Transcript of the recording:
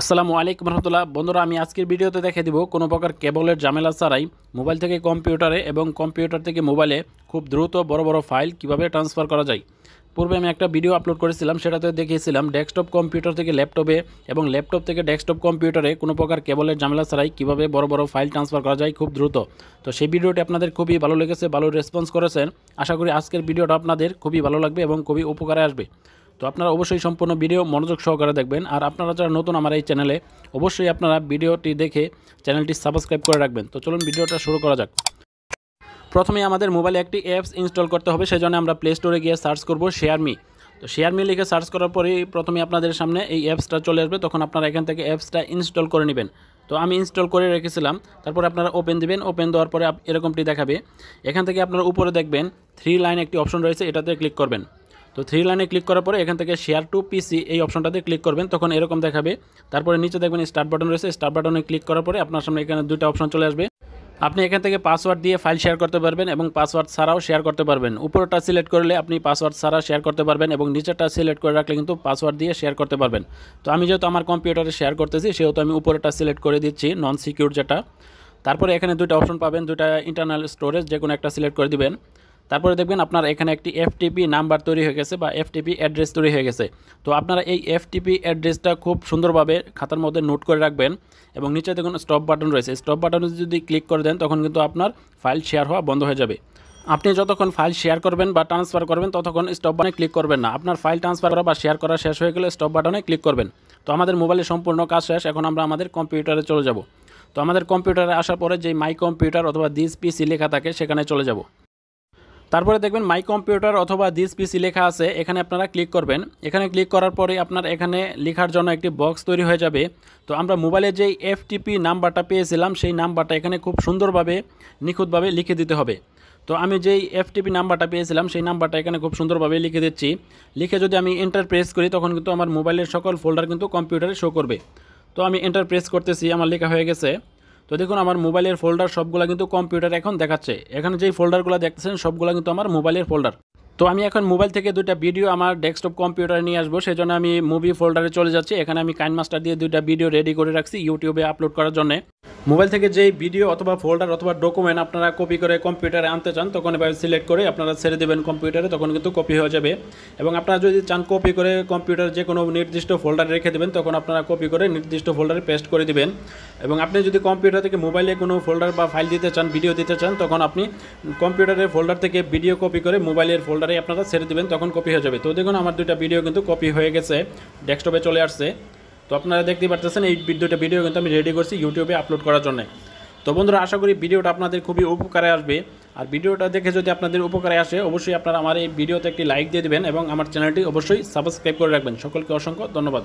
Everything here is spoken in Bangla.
আসসালামু আলাইকুম রহমতুল্লাহ বন্ধুরা আমি আজকের ভিডিওতে দেখে দিব কোনো প্রকার কেবলের ঝামেলা ছাড়াই মোবাইল থেকে কম্পিউটারে এবং কম্পিউটার থেকে মোবাইলে খুব দ্রুত বড় বড় ফাইল কিভাবে ট্রান্সফার করা যায় পূর্বে আমি একটা ভিডিও আপলোড করেছিলাম সেটাতে দেখিয়েছিলাম ডেস্কটপ কম্পিউটার থেকে ল্যাপটপে এবং ল্যাপটপ থেকে ডেস্কটপ কম্পিউটারে কোনো প্রকার কেবলের ঝামেলা ছাড়াই কীভাবে বড় বড় ফাইল ট্রান্সফার করা যায় খুব দ্রুত তো সেই ভিডিওটি আপনাদের খুবই ভালো লেগেছে ভালো রেসপন্স করেছেন আশা করি আজকের ভিডিওটা আপনাদের খুবই ভালো লাগবে এবং খুবই উপকারে আসবে তো আপনারা অবশ্যই সম্পূর্ণ ভিডিও মনোযোগ সহকারে দেখবেন আর আপনারা যারা নতুন আমার এই চ্যানেলে অবশ্যই আপনারা ভিডিওটি দেখে চ্যানেলটি সাবস্ক্রাইব করে রাখবেন তো চলুন ভিডিওটা শুরু করা যাক প্রথমে আমাদের মোবাইলে একটি অ্যাপস ইনস্টল করতে হবে সেজন্য আমরা প্লে স্টোরে গিয়ে সার্চ করব শেয়ারমি তো শেয়ারমি লিখে সার্চ করার পরেই প্রথমে আপনাদের সামনে এই অ্যাপসটা চলে আসবে তখন আপনারা এখান থেকে অ্যাপসটা ইনস্টল করে নেবেন তো আমি ইনস্টল করে রেখেছিলাম তারপর আপনারা ওপেন দিবেন ওপেন দেওয়ার পরে এরকমটি দেখাবে এখান থেকে আপনারা উপরে দেখবেন থ্রি লাইন একটি অপশন রয়েছে এটাতে ক্লিক করবেন তো থ্রি লাইনে ক্লিক করার পরে এখান থেকে শেয়ার টু পিসি এই অপশনটাতে ক্লিক করবেন তখন এরকম দেখাবে তারপরে নিচে দেখবেন স্টার্ট বাটন রয়েছে স্টার্ট বাটনে ক্লিক করার পরে আপনার সামনে এখানে দুটো অপশন চলে আসবে আপনি এখান থেকে পাসওয়ার্ড দিয়ে ফাইল শেয়ার করতে পারবেন এবং পাসওয়ার্ড ছাড়াও শেয়ার করতে পারবেন উপরটা সিলেক্ট করলে আপনি পাসওয়ার্ড ছাড়া শেয়ার করতে পারবেন এবং নিচেরটা সিলেক্ট করে রাখলে কিন্তু পাসওয়ার্ড দিয়ে শেয়ার করতে পারবেন তো আমি যেহেতু আমার কম্পিউটারে শেয়ার করতেছি সেহেতু আমি উপরেটা সিলেক্ট করে দিচ্ছি নন সিকিউর যেটা তারপরে এখানে দুটা অপশন পাবেন দুটা ইন্টারনাল স্টোরেজ যে কোনো একটা সিলেক্ট করে দিবেন তারপরে দেখবেন আপনার এখানে একটি এফটিপি নাম্বার তৈরি হয়ে গেছে বা এফটিপি অ্যাড্রেস তৈরি হয়ে গেছে তো আপনারা এই এফটিপি অ্যাড্রেসটা খুব সুন্দরভাবে খাতার মধ্যে নোট করে রাখবেন এবং নিচে দেখুন স্টপ বাটন রয়েছে স্টপ বাটনে যদি ক্লিক করে দেন তখন কিন্তু আপনার ফাইল শেয়ার হওয়া বন্ধ হয়ে যাবে আপনি যতক্ষণ ফাইল শেয়ার করবেন বা ট্রান্সফার করবেন ততক্ষণ স্টপ বাটনে ক্লিক করবেন না আপনার ফাইল ট্রান্সফার করা বা শেয়ার করা শেষ হয়ে গেলে স্টপ বাটনে ক্লিক করবেন তো আমাদের মোবাইলে সম্পূর্ণ কাজ শেষ এখন আমরা আমাদের কম্পিউটারে চলে যাব তো আমাদের কম্পিউটারে আসার পরে যে মাই কম্পিউটার অথবা দিস পিসি লেখা থাকে সেখানে চলে যাব তারপরে দেখবেন মাই কম্পিউটার অথবা দিস পিসি লেখা আছে এখানে আপনারা ক্লিক করবেন এখানে ক্লিক করার পরে আপনার এখানে লেখার জন্য একটি বক্স তৈরি হয়ে যাবে তো আমরা মোবাইলে যেই এফটিপি নাম্বারটা পেয়েছিলাম সেই নাম্বারটা এখানে খুব সুন্দরভাবে নিখুঁতভাবে লিখে দিতে হবে তো আমি যেই এফটিপি নাম্বারটা পেয়েছিলাম সেই নাম্বারটা এখানে খুব সুন্দরভাবে লিখে দিচ্ছি লিখে যদি আমি এন্টার প্রেস করি তখন কিন্তু আমার মোবাইলের সকল ফোল্ডার কিন্তু কম্পিউটারে শো করবে তো আমি এন্টার প্রেস করতেছি আমার লেখা হয়ে গেছে তো দেখুন আমার মোবাইলের ফোল্ডার সবগুলো কিন্তু কম্পিউটার এখন দেখাচ্ছে এখানে যেই ফোল্ডারগুলো দেখতেছেন সবগুলো কিন্তু আমার মোবাইলের ফোল্ডার তো আমি এখন মোবাইল থেকে দুইটা ভিডিও আমার ডেস্কটপ কম্পিউটারে নিয়ে আসবো সেজন্য আমি মুভি ফোল্ডারে চলে যাচ্ছি এখানে আমি কাইন মাস্টার দিয়ে দুইটা ভিডিও রেডি করে রাখছি ইউটিউবে আপলোড করার জন্য মোবাইল থেকে যেই ভিডিও অথবা ফোল্ডার অথবা ডকুমেন্ট আপনারা কপি করে কম্পিউটারে আনতে চান তখন এভাবে সিলেক্ট করে আপনারা ছেড়ে দেবেন কম্পিউটারে তখন কিন্তু কপি হয়ে যাবে এবং আপনারা যদি চান কপি করে কম্পিউটার যে কোনো নির্দিষ্ট ফোল্ডারে রেখে দেবেন তখন আপনারা কপি করে নির্দিষ্ট ফোল্ডারে পেস্ট করে দেবেন এবং আপনি যদি কম্পিউটার থেকে মোবাইলে কোনো ফোল্ডার বা ফাইল দিতে চান ভিডিও দিতে চান তখন আপনি কম্পিউটারের ফোল্ডার থেকে ভিডিও কপি করে মোবাইলের ফোল্ডারে আপনারা ছেড়ে দেবেন তখন কপি হয়ে যাবে তো দেখুন আমার দুইটা ভিডিও কিন্তু কপি হয়ে গেছে ডেস্কটপে চলে আসছে তো আপনারা দেখতে পারতেছেন এই ভিডিওটা ভিডিও কিন্তু আমি রেডি করছি ইউটিউবে আপলোড করার জন্য তো বন্ধুরা আশা করি ভিডিওটা আপনাদের খুবই উপকারে আসবে আর ভিডিওটা দেখে যদি আপনাদের উপকারে আসে অবশ্যই আপনারা আমার এই ভিডিওতে একটি লাইক দিয়ে দেবেন এবং আমার চ্যানেলটি অবশ্যই সাবস্ক্রাইব করে রাখবেন সকলকে অসংখ্য ধন্যবাদ